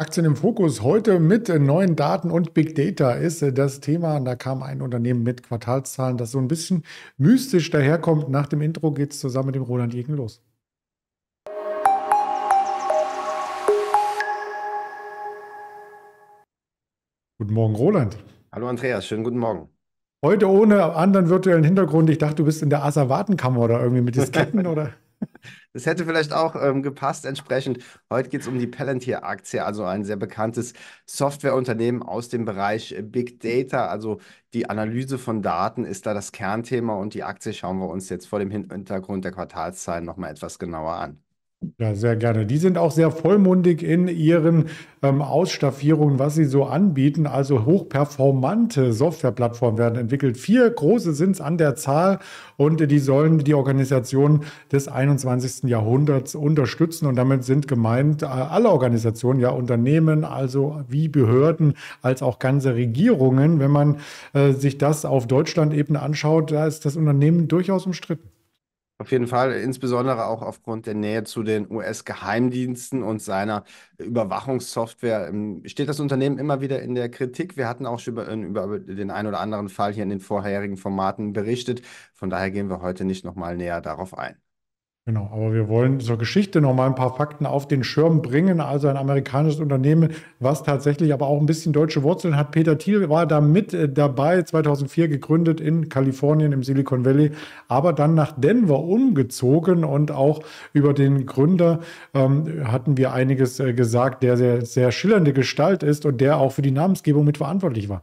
Aktien im Fokus heute mit neuen Daten und Big Data ist das Thema. Da kam ein Unternehmen mit Quartalszahlen, das so ein bisschen mystisch daherkommt. Nach dem Intro geht es zusammen mit dem Roland Jegen los. Guten Morgen, Roland. Hallo Andreas, schönen guten Morgen. Heute ohne anderen virtuellen Hintergrund. Ich dachte, du bist in der Asservatenkammer oder irgendwie mit Disketten oder? Das hätte vielleicht auch ähm, gepasst entsprechend. Heute geht es um die Palantir-Aktie, also ein sehr bekanntes Softwareunternehmen aus dem Bereich äh, Big Data. Also die Analyse von Daten ist da das Kernthema und die Aktie schauen wir uns jetzt vor dem Hintergrund der Quartalszahlen nochmal etwas genauer an. Ja, sehr gerne. Die sind auch sehr vollmundig in ihren ähm, Ausstaffierungen, was sie so anbieten. Also hochperformante Softwareplattformen werden entwickelt. Vier große sind es an der Zahl und die sollen die Organisation des 21. Jahrhunderts unterstützen. Und damit sind gemeint äh, alle Organisationen, ja Unternehmen, also wie Behörden, als auch ganze Regierungen. Wenn man äh, sich das auf Deutschland-Ebene anschaut, da ist das Unternehmen durchaus umstritten. Auf jeden Fall, insbesondere auch aufgrund der Nähe zu den US-Geheimdiensten und seiner Überwachungssoftware ähm, steht das Unternehmen immer wieder in der Kritik. Wir hatten auch schon über, über den einen oder anderen Fall hier in den vorherigen Formaten berichtet. Von daher gehen wir heute nicht nochmal näher darauf ein. Genau, aber wir wollen zur Geschichte noch mal ein paar Fakten auf den Schirm bringen. Also ein amerikanisches Unternehmen, was tatsächlich aber auch ein bisschen deutsche Wurzeln hat. Peter Thiel war da mit äh, dabei, 2004 gegründet in Kalifornien im Silicon Valley, aber dann nach Denver umgezogen und auch über den Gründer ähm, hatten wir einiges äh, gesagt, der sehr, sehr schillernde Gestalt ist und der auch für die Namensgebung mitverantwortlich war.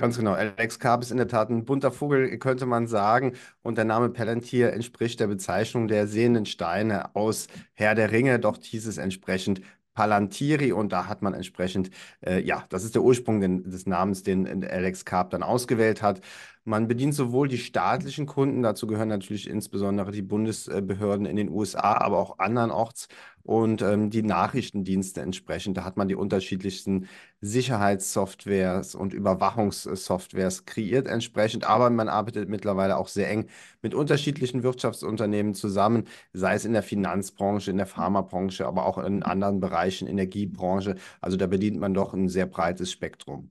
Ganz genau. Alex Karp ist in der Tat ein bunter Vogel, könnte man sagen. Und der Name Palantir entspricht der Bezeichnung der sehenden Steine aus Herr der Ringe. Doch hieß es entsprechend Palantiri und da hat man entsprechend, äh, ja, das ist der Ursprung des Namens, den Alex Karp dann ausgewählt hat. Man bedient sowohl die staatlichen Kunden, dazu gehören natürlich insbesondere die Bundesbehörden in den USA, aber auch andernorts und ähm, die Nachrichtendienste entsprechend. Da hat man die unterschiedlichsten Sicherheitssoftwares und Überwachungssoftwares kreiert entsprechend, aber man arbeitet mittlerweile auch sehr eng mit unterschiedlichen Wirtschaftsunternehmen zusammen, sei es in der Finanzbranche, in der Pharmabranche, aber auch in anderen Bereichen, Energiebranche. Also da bedient man doch ein sehr breites Spektrum.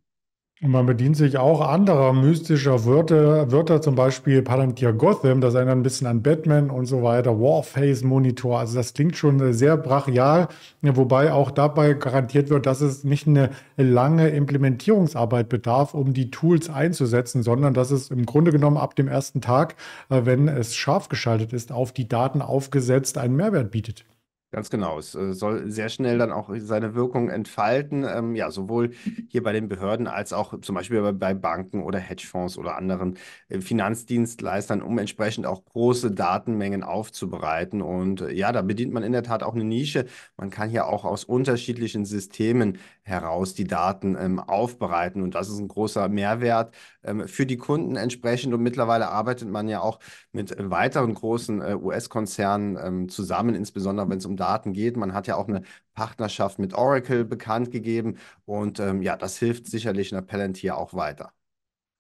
Und man bedient sich auch anderer mystischer Wörter, Wörter zum Beispiel Palantir Gotham, das erinnert ein bisschen an Batman und so weiter, Warface Monitor. Also das klingt schon sehr brachial, wobei auch dabei garantiert wird, dass es nicht eine lange Implementierungsarbeit bedarf, um die Tools einzusetzen, sondern dass es im Grunde genommen ab dem ersten Tag, äh, wenn es scharf geschaltet ist, auf die Daten aufgesetzt einen Mehrwert bietet. Ganz genau. Es äh, soll sehr schnell dann auch seine Wirkung entfalten. Ähm, ja, sowohl hier bei den Behörden als auch zum Beispiel bei, Banken oder Hedgefonds oder anderen äh, Finanzdienstleistern, um entsprechend auch große Datenmengen aufzubereiten. Und äh, ja, da bedient man in der Tat auch eine Nische. Man kann hier auch aus unterschiedlichen Systemen heraus die Daten ähm, aufbereiten. Und das ist ein großer Mehrwert ähm, für die Kunden entsprechend. Und mittlerweile arbeitet man ja auch mit weiteren großen US-Konzernen ähm, zusammen, insbesondere wenn es um Daten geht. Man hat ja auch eine Partnerschaft mit Oracle bekannt gegeben und ähm, ja, das hilft sicherlich einer Palantir auch weiter.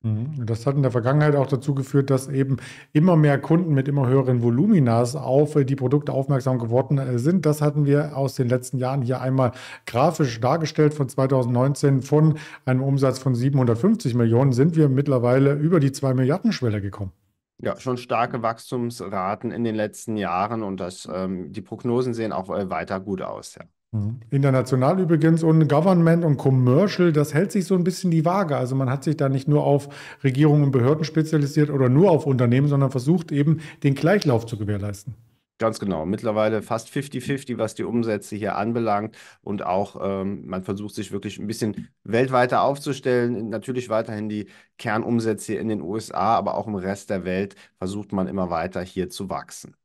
Mhm. Das hat in der Vergangenheit auch dazu geführt, dass eben immer mehr Kunden mit immer höheren Voluminas auf äh, die Produkte aufmerksam geworden äh, sind. Das hatten wir aus den letzten Jahren hier einmal grafisch dargestellt. Von 2019 von einem Umsatz von 750 Millionen sind wir mittlerweile über die 2 Milliarden Schwelle gekommen. Ja, schon starke Wachstumsraten in den letzten Jahren und das, ähm, die Prognosen sehen auch äh, weiter gut aus. Ja. Mhm. International übrigens und Government und Commercial, das hält sich so ein bisschen die Waage. Also man hat sich da nicht nur auf Regierungen und Behörden spezialisiert oder nur auf Unternehmen, sondern versucht eben den Gleichlauf zu gewährleisten. Ganz genau. Mittlerweile fast 50-50, was die Umsätze hier anbelangt. Und auch ähm, man versucht sich wirklich ein bisschen weltweiter aufzustellen. Natürlich weiterhin die Kernumsätze in den USA, aber auch im Rest der Welt versucht man immer weiter hier zu wachsen.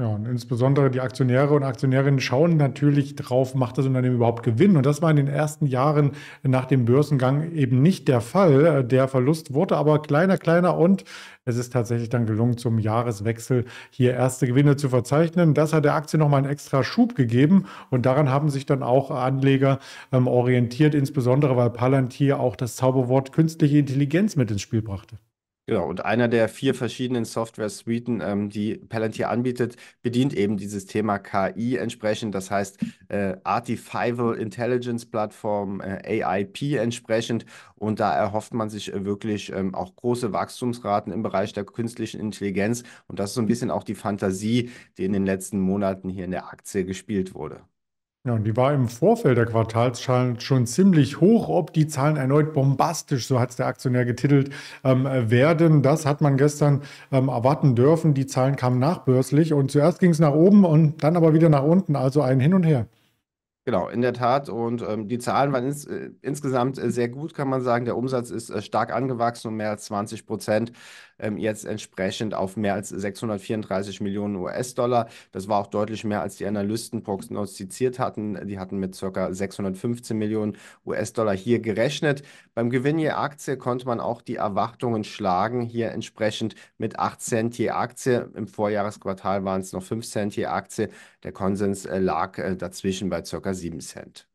Ja, und insbesondere die Aktionäre und Aktionärinnen schauen natürlich drauf, macht das Unternehmen überhaupt Gewinn? Und das war in den ersten Jahren nach dem Börsengang eben nicht der Fall. Äh, der Verlust wurde aber kleiner, kleiner und es ist tatsächlich dann gelungen, zum Jahreswechsel hier erste Gewinne zu verzeichnen. Das hat der Aktie nochmal einen extra Schub gegeben und daran haben sich dann auch Anleger ähm, orientiert, insbesondere weil Palantir auch das Zauberwort künstliche Intelligenz mit ins Spiel brachte. Genau, und einer der vier verschiedenen Software-Suiten, ähm, die Palantir anbietet, bedient eben dieses Thema KI entsprechend, das heißt äh, Artificial Intelligence Plattform, äh, AIP entsprechend. Und da erhofft man sich äh, wirklich ähm, auch große Wachstumsraten im Bereich der künstlichen Intelligenz. Und das ist so ein bisschen auch die Fantasie, die in den letzten Monaten hier in der Aktie gespielt wurde. Ja, und die war im Vorfeld der Quartalszahlen schon ziemlich hoch. Ob die Zahlen erneut bombastisch, so hat es der Aktionär getitelt, ähm, werden, das hat man gestern ähm, erwarten dürfen. Die Zahlen kamen nachbörslich und zuerst ging es nach oben und dann aber wieder nach unten. Also ein Hin und Her. Genau, in der Tat. Und ähm, die Zahlen waren ins, äh, insgesamt äh, sehr gut, kann man sagen. Der Umsatz ist äh, stark angewachsen um mehr als 20 Prozent, ähm, jetzt entsprechend auf mehr als 634 Millionen US-Dollar. Das war auch deutlich mehr, als die Analysten prognostiziert hatten. Die hatten mit ca. 615 Millionen US-Dollar hier gerechnet. Beim Gewinn je Aktie konnte man auch die Erwartungen schlagen. Hier entsprechend mit 8 Cent je Aktie. Im Vorjahresquartal waren es noch 5 Cent je Aktie. Der Konsens äh, lag äh, dazwischen bei circa 7 Cent.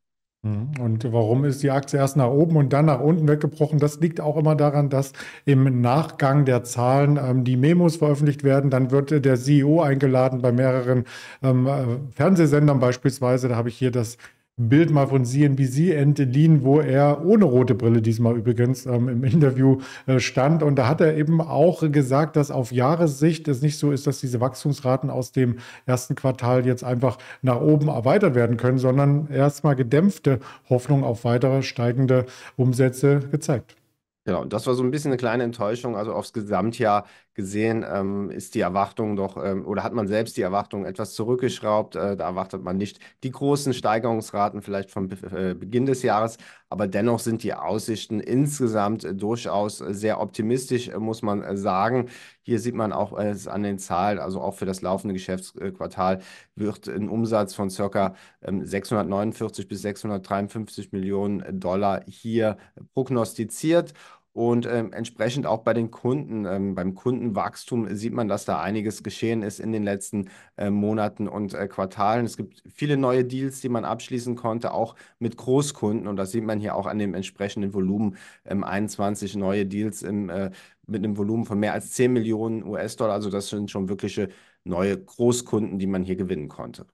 Hm, und warum ist die Aktie erst nach oben und dann nach unten weggebrochen? Das liegt auch immer daran, dass im Nachgang der Zahlen ähm, die Memos veröffentlicht werden. Dann wird der CEO eingeladen bei mehreren ähm, äh, Fernsehsendern beispielsweise. Da habe ich hier das Bild mal von CNBC entliehen, wo er ohne rote Brille diesmal übrigens ähm, im Interview äh, stand. Und da hat er eben auch gesagt, dass auf Jahressicht es nicht so ist, dass diese Wachstumsraten aus dem ersten Quartal jetzt einfach nach oben erweitert werden können, sondern erstmal gedämpfte Hoffnung auf weitere steigende Umsätze gezeigt. Genau, und das war so ein bisschen eine kleine Enttäuschung. Also aufs Gesamtjahr gesehen, ähm, ist die Erwartung doch, ähm, oder hat man selbst die Erwartung etwas zurückgeschraubt. Äh, da erwartet man nicht die großen Steigerungsraten vielleicht vom äh, Beginn des Jahres, aber dennoch sind die Aussichten insgesamt äh, durchaus äh, sehr optimistisch, äh, muss man sagen. Hier sieht man auch an den Zahlen, also auch für das laufende Geschäftsquartal wird ein Umsatz von circa 649 ähm, bis 653 Millionen Dollar hier prognostiziert. Und ähm, entsprechend auch bei den Kunden, ähm, beim Kundenwachstum sieht man, dass da einiges geschehen ist in den letzten äh, Monaten und äh, Quartalen. Es gibt viele neue Deals, die man abschließen konnte, auch mit Großkunden. Und das sieht man hier auch an dem entsprechenden Volumen. Ähm, 21 neue Deals im, äh, mit einem Volumen von mehr als 10 Millionen US-Dollar. Also das sind schon wirkliche neue Großkunden, die man hier gewinnen konnte.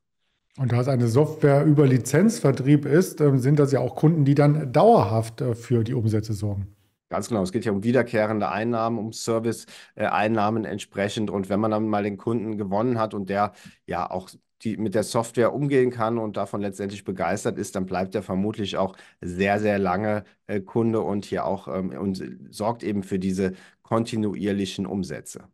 Und da es eine Software über Lizenzvertrieb ist, ähm, sind das ja auch Kunden, die dann dauerhaft äh, für die Umsätze sorgen. Ganz genau, es geht ja um wiederkehrende Einnahmen, um Service-Einnahmen äh, entsprechend. Und wenn man dann mal den Kunden gewonnen hat und der ja auch die mit der Software umgehen kann und davon letztendlich begeistert ist, dann bleibt er vermutlich auch sehr, sehr lange äh, Kunde und hier auch ähm, und sorgt eben für diese kontinuierlichen Umsätze.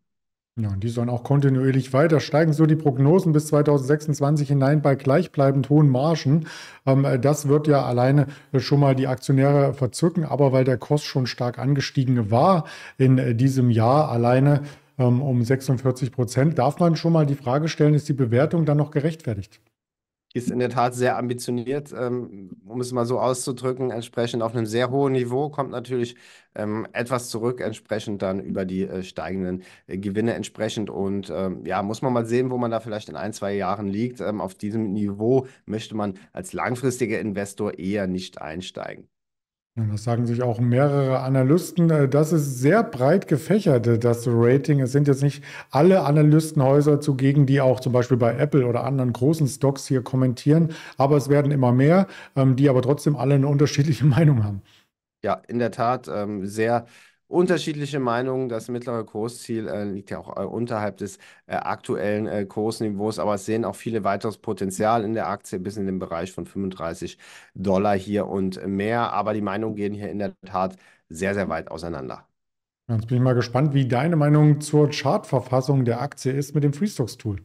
Ja, und die sollen auch kontinuierlich weiter steigen. So die Prognosen bis 2026 hinein bei gleichbleibend hohen Margen. Ähm, äh, das wird ja alleine äh, schon mal die Aktionäre verzücken. Aber weil der Kurs schon stark angestiegen war in äh, diesem Jahr alleine ähm, um 46 Prozent, darf man schon mal die Frage stellen, ist die Bewertung dann noch gerechtfertigt? ist in der Tat sehr ambitioniert, ähm, um es mal so auszudrücken, entsprechend auf einem sehr hohen Niveau, kommt natürlich ähm, etwas zurück, entsprechend dann über die äh, steigenden äh, Gewinne entsprechend. Und ähm, ja, muss man mal sehen, wo man da vielleicht in ein, zwei Jahren liegt. auf diesem Niveau möchte man als langfristiger Investor eher nicht einsteigen. Das sagen sich auch mehrere Analysten. Äh, das ist sehr breit gefächert, äh, das Rating. Es sind jetzt nicht alle Analystenhäuser zugegen, die auch zum Beispiel bei Apple oder anderen großen Stocks hier kommentieren. Aber es werden immer mehr, ähm, die aber trotzdem alle eine unterschiedliche Meinung haben. Ja, in der Tat ähm, sehr unterschiedliche Meinungen. Das mittlere Kursziel äh, liegt ja auch äh, unterhalb des äh, aktuellen äh, Kursniveaus, aber es sehen auch viele weiteres Potenzial in der Aktie bis in den Bereich von 35 Dollar hier und mehr. Aber die Meinungen gehen hier in der Tat sehr, sehr weit auseinander. Jetzt bin ich mal gespannt, wie deine Meinung zur Chartverfassung der Aktie ist mit dem Freestocks-Tool.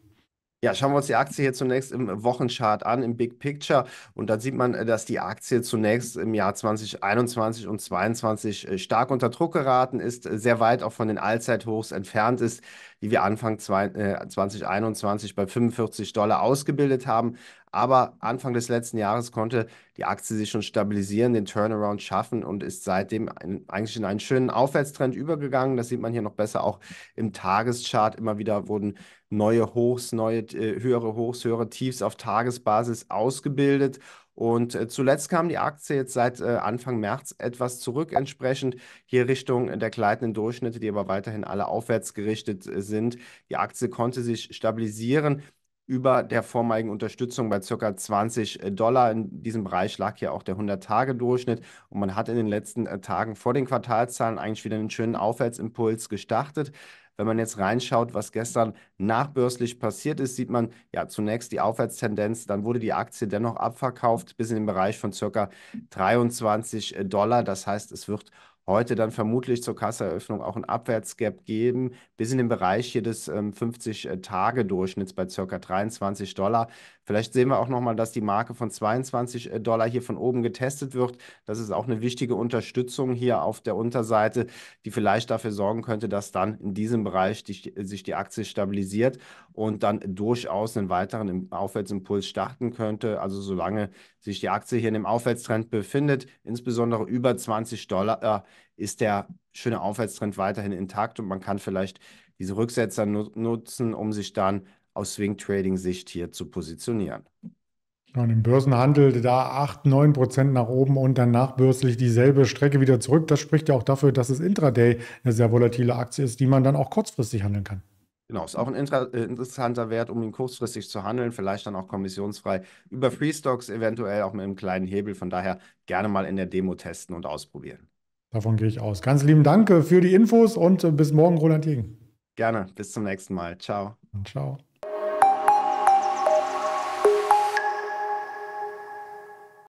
Ja, schauen wir uns die Aktie hier zunächst im Wochenchart an, im Big Picture. Und da sieht man, äh, dass die Aktie zunächst im Jahr 2021 und 2022 äh, stark unter Druck geraten ist, äh, sehr weit auch von den Allzeithochs entfernt ist, die wir Anfang 2021 bei 45 Dollar ausgebildet haben. Aber Anfang des letzten Jahres konnte die Aktie sich schon stabilisieren, den Turnaround schaffen und ist seitdem ein, eigentlich in einen schönen Aufwärtstrend übergegangen. Das sieht man hier noch besser auch im Tageschart. Immer wieder wurden neue Hochs, neue, äh, höhere Hochs, höhere Tiefs auf Tagesbasis ausgebildet. Und äh, zuletzt kam die Aktie jetzt seit äh, Anfang März etwas zurück, entsprechend hier Richtung der gleitenden Durchschnitte, die aber weiterhin alle aufwärts gerichtet sind. Die Aktie konnte sich stabilisieren über der vormaligen Unterstützung bei ca. 20 äh, Dollar. In diesem Bereich lag ja auch der 100-Tage-Durchschnitt und man hat in den letzten äh, Tagen vor den Quartalzahlen eigentlich wieder einen schönen Aufwärtsimpuls gestartet. Wenn man jetzt reinschaut, was gestern nachbörslich passiert ist, sieht man ja zunächst die Aufwärtstendenz, dann wurde die Aktie dennoch abverkauft bis in den Bereich von ca. 23 äh, Dollar. Das heißt, es wird heute dann vermutlich zur Kasseröffnung auch ein Abwärtsgap geben, bis in den Bereich hier des ähm, 50-Tage-Durchschnitts äh, bei ca. 23 Dollar. Vielleicht sehen wir auch nochmal, dass die Marke von 22 äh, Dollar hier von oben getestet wird. Das ist auch eine wichtige Unterstützung hier auf der Unterseite, die vielleicht dafür sorgen könnte, dass dann in diesem Bereich die, sich die Aktie stabilisiert und dann durchaus einen weiteren Aufwärtsimpuls starten könnte. Also solange sich die Aktie hier in dem Aufwärtstrend befindet, insbesondere über 20 Dollar, ist der schöne Aufwärtstrend weiterhin intakt und man kann vielleicht diese Rücksetzer nu nutzen, um sich dann aus Swing-Trading-Sicht hier zu positionieren. Und im Börsenhandel da 8, 9 Prozent nach oben und dann nachbörslich dieselbe Strecke wieder zurück. Das spricht ja auch dafür, dass es Intraday eine sehr volatile Aktie ist, die man dann auch kurzfristig handeln kann. Genau, ist auch ein äh, interessanter Wert, um ihn kurzfristig zu handeln, vielleicht dann auch kommissionsfrei über Freestocks, eventuell auch mit einem kleinen Hebel. Von daher gerne mal in der Demo testen und ausprobieren. Davon gehe ich aus. Ganz lieben Dank äh, für die Infos und äh, bis morgen, Roland Jegen. Gerne, bis zum nächsten Mal. Ciao. Ciao.